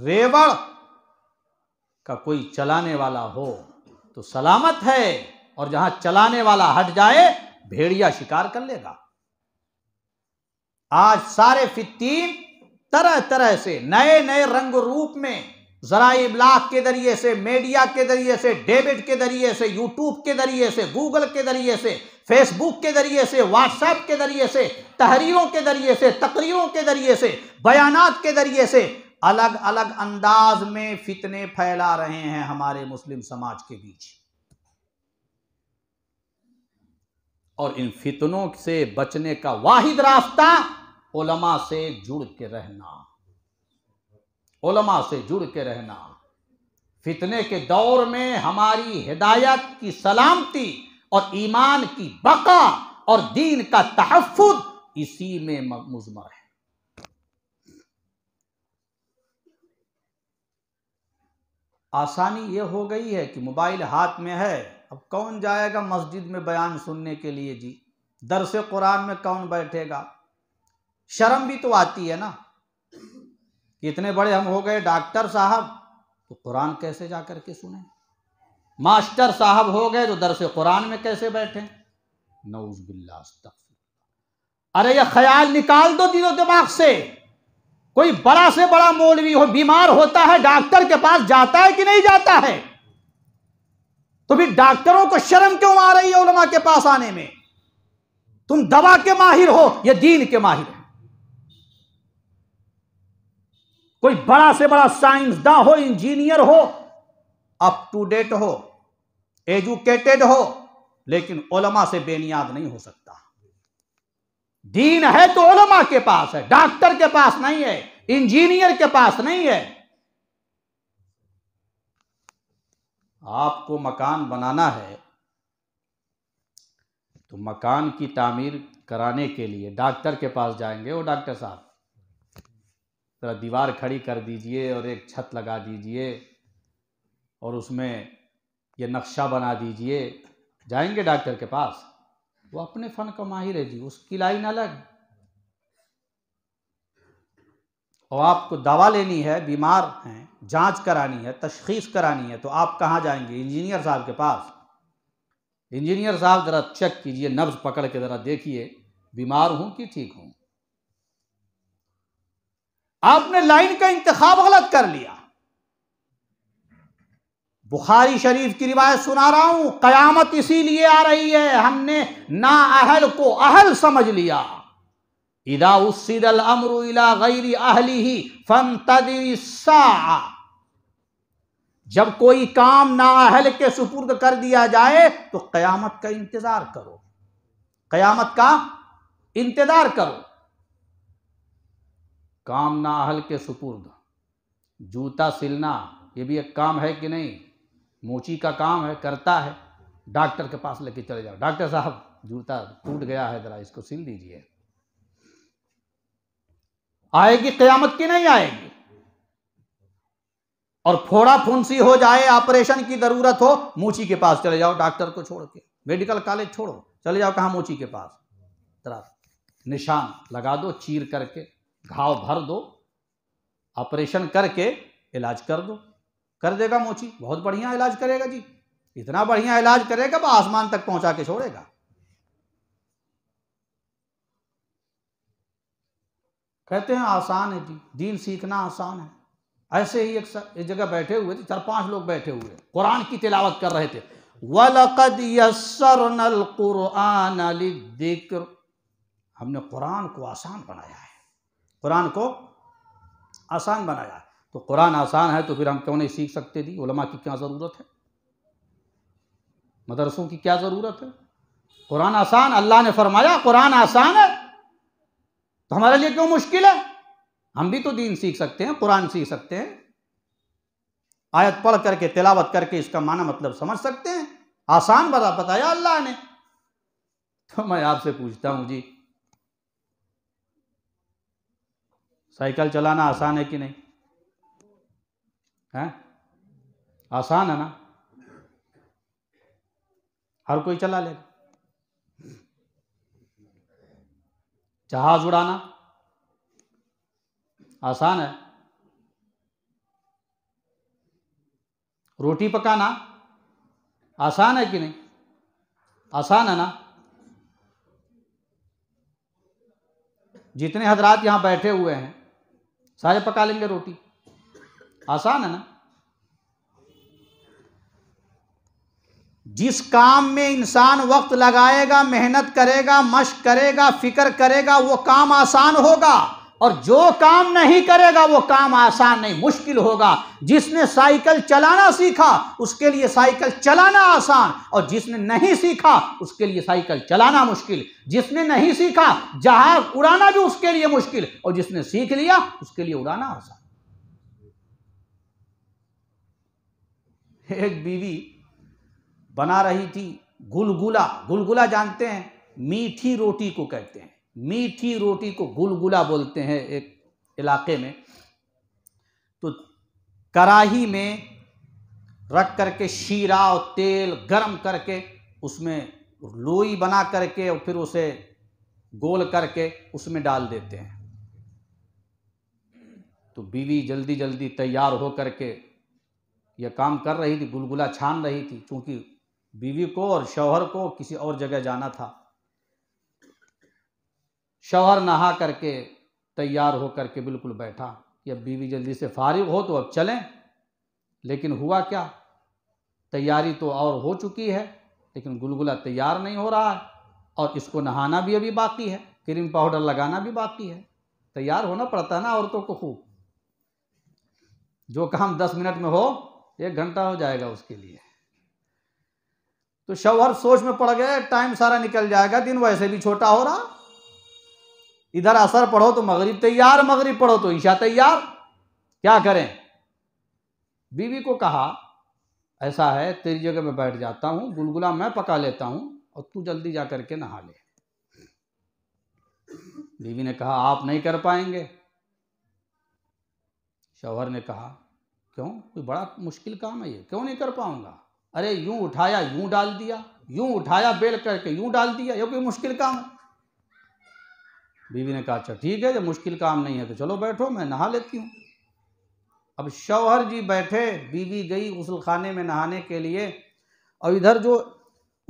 रेवड़ का कोई चलाने वाला हो तो सलामत है और जहां चलाने वाला हट जाए भेड़िया शिकार कर लेगा आज सारे फितीन तरह तरह से नए नए रंग रूप में जरा इबलाक के जरिए से मीडिया के जरिए से डेबिट के जरिए से यूट्यूब के जरिए से गूगल के जरिए से फेसबुक के जरिए से व्हाट्सएप के जरिए से तहरीरों के जरिए से तकरीरों के जरिए से बयानात के जरिए से अलग अलग अंदाज में फितने फैला रहे हैं हमारे मुस्लिम समाज के बीच और इन फितनों से बचने का वाहिद रास्ता ओलमा से जुड़ के रहना ओलमा से जुड़ के रहना फितने के दौर में हमारी हिदायत की सलामती और ईमान की बका और दीन का तहफुद इसी में मुजमर है आसानी ये हो गई है कि मोबाइल हाथ में है अब कौन जाएगा मस्जिद में बयान सुनने के लिए जी दरस कुरान में कौन बैठेगा शर्म भी तो आती है ना इतने बड़े हम हो गए डॉक्टर साहब तो कुरान कैसे जा कर के सुने मास्टर साहब हो गए तो दरस कुरान में कैसे बैठे नौज बिल्ला अरे यह ख्याल निकाल दो दिलो दिमाग से कोई बड़ा से बड़ा मौलवी हो बीमार होता है डॉक्टर के पास जाता है कि नहीं जाता है तो भी डॉक्टरों को शर्म क्यों आ रही है उलमा के पास आने में तुम दवा के माहिर हो या दीन के माहिर हो कोई बड़ा से बड़ा साइंसदा हो इंजीनियर हो अप टू डेट हो एजुकेटेड हो लेकिन ओलमा से बेनियाद नहीं हो सकता दीन है तो उलमा के पास है डॉक्टर के पास नहीं है इंजीनियर के पास नहीं है आपको मकान बनाना है तो मकान की तामीर कराने के लिए डॉक्टर के पास जाएंगे वो डॉक्टर साहब तरह दीवार खड़ी कर दीजिए और एक छत लगा दीजिए और उसमें ये नक्शा बना दीजिए जाएंगे डॉक्टर के पास वो अपने फन का माहिर है जी उसकी लाइन अलग और आपको दवा लेनी है बीमार हैं जांच करानी है तशखीस करानी है तो आप कहाँ जाएंगे इंजीनियर साहब के पास इंजीनियर साहब ज़रा चेक कीजिए नब्ज पकड़ के ज़रा देखिए बीमार हूं कि ठीक हूं आपने लाइन का इंतखाब गलत कर लिया बुखारी शरीफ की रिवायत सुना रहा हूं कयामत इसीलिए आ रही है हमने ना अहल को अहल समझ लिया इदा उसीदल अमरु इला गैरी अहली ही फन सा जब कोई काम ना अहल के सुपुर्द कर दिया जाए तो कयामत का इंतजार करो कयामत का इंतजार करो काम ना अहल के सुपुर्द जूता सिलना ये भी एक काम है कि नहीं मोची का काम है करता है डॉक्टर के पास लेके चले जाओ डॉक्टर साहब जूता टूट गया है जरा इसको सिल दीजिए आएगी कयामत की नहीं आएगी और फोड़ा फुंसी हो जाए ऑपरेशन की जरूरत हो मोची के पास चले जाओ डॉक्टर को छोड़ के मेडिकल कॉलेज छोड़ो चले जाओ कहाँ मोची के पास जरा निशान लगा दो चीर करके घाव भर दो ऑपरेशन करके इलाज कर दो कर देगा मोची बहुत बढ़िया इलाज करेगा जी इतना बढ़िया इलाज करेगा वो आसमान तक पहुंचा के छोड़ेगा कहते हैं आसान है जी दीन सीखना आसान है ऐसे ही एक, जगह बैठे हुए थे चार पांच लोग बैठे हुए कुरान की तिलावत कर रहे थे वलकद यसरनल कुरान दिक्र हमने कुरान को आसान बनाया है कुरान को आसान बनाया है तो कुरान आसान है तो फिर हम क्यों नहीं सीख सकते थी उलमा की क्या ज़रूरत है मदरसों की क्या ज़रूरत है कुरान आसान अल्लाह ने फरमाया कुरान आसान है तो हमारे लिए क्यों मुश्किल है हम भी तो दीन सीख सकते हैं कुरान सीख सकते हैं आयत पढ़ करके तिलावत करके इसका माना मतलब समझ सकते हैं आसान बता बताया अल्लाह ने तो मैं आपसे पूछता हूं जी साइकिल चलाना आसान है कि नहीं है आसान है ना हर कोई चला लेगा जहाज उड़ाना आसान है रोटी पकाना आसान है कि नहीं आसान है ना जितने हजरात यहां बैठे हुए हैं सारे पका लेंगे रोटी आसान है ना जिस काम में इंसान वक्त लगाएगा मेहनत करेगा मश्क करेगा फिक्र करेगा वो काम आसान होगा और जो काम नहीं करेगा वो काम आसान नहीं मुश्किल होगा जिसने साइकिल चलाना सीखा उसके लिए साइकिल चलाना आसान और जिसने नहीं सीखा उसके लिए साइकिल चलाना मुश्किल जिसने नहीं सीखा जहाज उड़ाना भी उसके लिए मुश्किल और जिसने सीख लिया उसके लिए उड़ाना आसान एक बीवी बना रही थी गुलगुला गुलगुला जानते हैं मीठी रोटी को कहते हैं मीठी रोटी को गुलगुला बोलते हैं एक इलाके में तो कराही में रख करके शीरा और तेल गरम करके उसमें लोई बना करके और फिर उसे गोल करके उसमें डाल देते हैं तो बीवी जल्दी जल्दी तैयार हो करके यह काम कर रही थी गुलगुला छान रही थी क्योंकि बीवी को और शौहर को किसी और जगह जाना था शौहर नहा करके तैयार होकर के बिल्कुल बैठा कि अब बीवी जल्दी से फारिग हो तो अब चलें लेकिन हुआ क्या तैयारी तो और हो चुकी है लेकिन गुलगुला तैयार नहीं हो रहा है और इसको नहाना भी अभी बाकी है क्रीम पाउडर लगाना भी बाकी है तैयार होना पड़ता है ना औरतों को खूब जो काम दस मिनट में हो एक घंटा हो जाएगा उसके लिए तो शव हर सोच में पड़ गया टाइम सारा निकल जाएगा दिन वैसे भी छोटा हो रहा इधर असर पढ़ो तो मगरिब तैयार मगरिब पढ़ो तो ईशा तैयार क्या करें बीवी को कहा ऐसा है तेरी जगह मैं बैठ जाता हूं गुलगुला मैं पका लेता हूं और तू जल्दी जा करके नहा ले बीवी ने कहा आप नहीं कर पाएंगे शौहर ने कहा क्यों कोई बड़ा मुश्किल काम है ये क्यों नहीं कर पाऊंगा अरे यूं उठाया यूं डाल दिया यूं उठाया बेल करके यूं डाल दिया ये कोई मुश्किल काम है बीवी ने कहा अच्छा ठीक है जब मुश्किल काम नहीं है तो चलो बैठो मैं नहा लेती हूँ अब शौहर जी बैठे बीवी गई गसल खाने में नहाने के लिए और इधर जो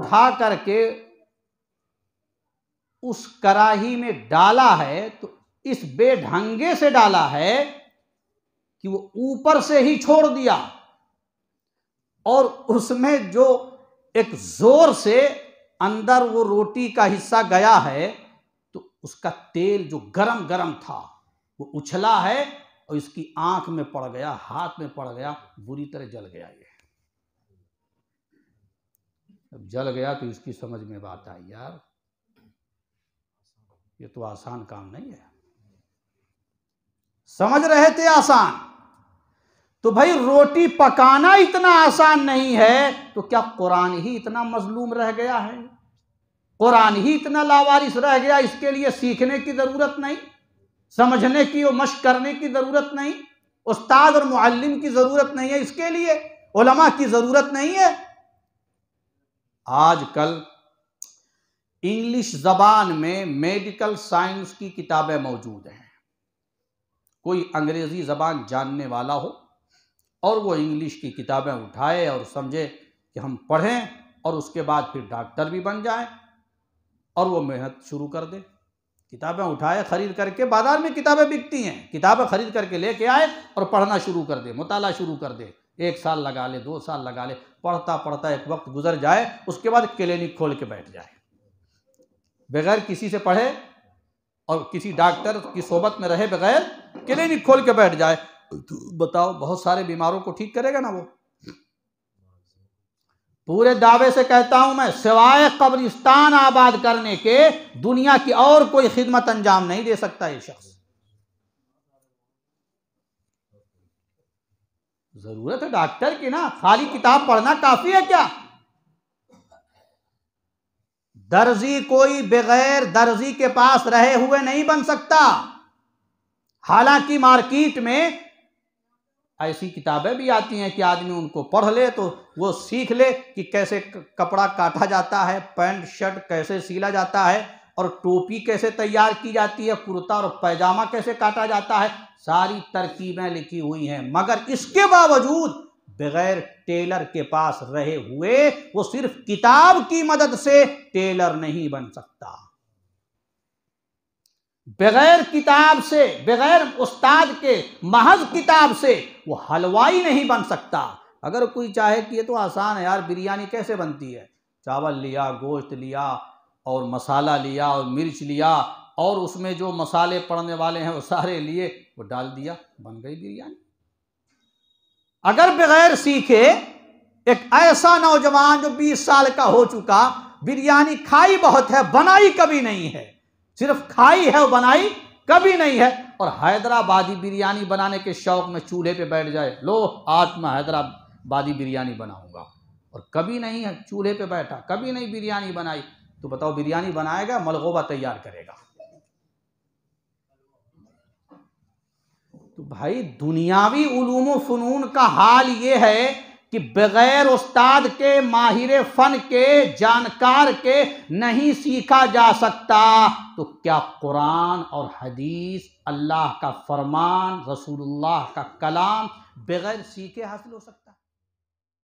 उठा करके उस कराही में डाला है तो इस बेढंगे से डाला है कि वो ऊपर से ही छोड़ दिया और उसमें जो एक जोर से अंदर वो रोटी का हिस्सा गया है तो उसका तेल जो गरम गरम था वो उछला है और इसकी आंख में पड़ गया हाथ में पड़ गया बुरी तरह जल गया ये अब जल गया तो इसकी समझ में बात आई यार ये तो आसान काम नहीं है समझ रहे थे आसान तो भाई रोटी पकाना इतना आसान नहीं है तो क्या कुरान ही इतना मजलूम रह गया है कुरान ही इतना लावारिस रह गया इसके लिए सीखने की ज़रूरत नहीं समझने की और मश करने की ज़रूरत नहीं उस्ताद और मुअल्लिम की ज़रूरत नहीं है इसके लिए उलमा की ज़रूरत नहीं है आजकल इंग्लिश ज़बान में मेडिकल साइंस की किताबें मौजूद हैं कोई अंग्रेज़ी ज़बान जानने वाला हो और वो इंग्लिश की किताबें उठाए और समझे कि हम पढ़ें और उसके बाद फिर डॉक्टर भी बन जाए और वो मेहनत शुरू कर दें किताबें उठाए ख़रीद करके बाज़ार में किताबें बिकती हैं किताबें ख़रीद करके लेके आए और पढ़ना शुरू कर दे मताल शुरू कर दे एक साल लगा ले दो साल लगा ले पढ़ता पढ़ता एक वक्त गुजर जाए उसके बाद क्लिनिक खोल के बैठ जाए बगैर किसी से पढ़े और किसी डॉक्टर की सोबत में रहे बगैर क्लिनिक खोल के बैठ जाए तो बताओ बहुत सारे बीमारों को ठीक करेगा ना वो पूरे दावे से कहता हूं मैं सिवाय कब्रिस्तान आबाद करने के दुनिया की और कोई खिदमत अंजाम नहीं दे सकता ये शख्स जरूरत है डॉक्टर की ना खाली किताब पढ़ना काफी है क्या दर्जी कोई बगैर दर्जी के पास रहे हुए नहीं बन सकता हालांकि मार्केट में ऐसी किताबें भी आती हैं कि आदमी उनको पढ़ ले तो वो सीख ले कि कैसे कपड़ा काटा जाता है पैंट शर्ट कैसे सीला जाता है और टोपी कैसे तैयार की जाती है कुर्ता और पैजामा कैसे काटा जाता है सारी तरकीबें लिखी हुई हैं मगर इसके बावजूद बगैर टेलर के पास रहे हुए वो सिर्फ किताब की मदद से टेलर नहीं बन सकता बगैर किताब से बगैर उस्ताद के महज किताब से वो हलवाई नहीं बन सकता अगर कोई चाहे कि ये तो आसान है यार बिरयानी कैसे बनती है चावल लिया गोश्त लिया और मसाला लिया और मिर्च लिया और उसमें जो मसाले पड़ने वाले हैं वो सारे लिए वो डाल दिया बन गई बिरयानी अगर बगैर सीखे एक ऐसा नौजवान जो 20 साल का हो चुका बिरयानी खाई बहुत है बनाई कभी नहीं है सिर्फ खाई है और बनाई कभी नहीं है और हैदराबादी बिरयानी बनाने के शौक में चूल्हे पे बैठ जाए लो आज मैं हैदराबादी बिरयानी बनाऊंगा और कभी नहीं है चूल्हे पे बैठा कभी नहीं बिरयानी बनाई तो बताओ बिरयानी बनाएगा मलगोबा तैयार करेगा भाई दुनियावी उलूम फ़नून का हाल ये है कि बग़ैर उस्ताद के माहिर फ़न के जानकार के नहीं सीखा जा सकता तो क्या कुरान और हदीस अल्लाह का फरमान रसूलुल्लाह का कलाम बग़ैर सीखे हासिल हो सकता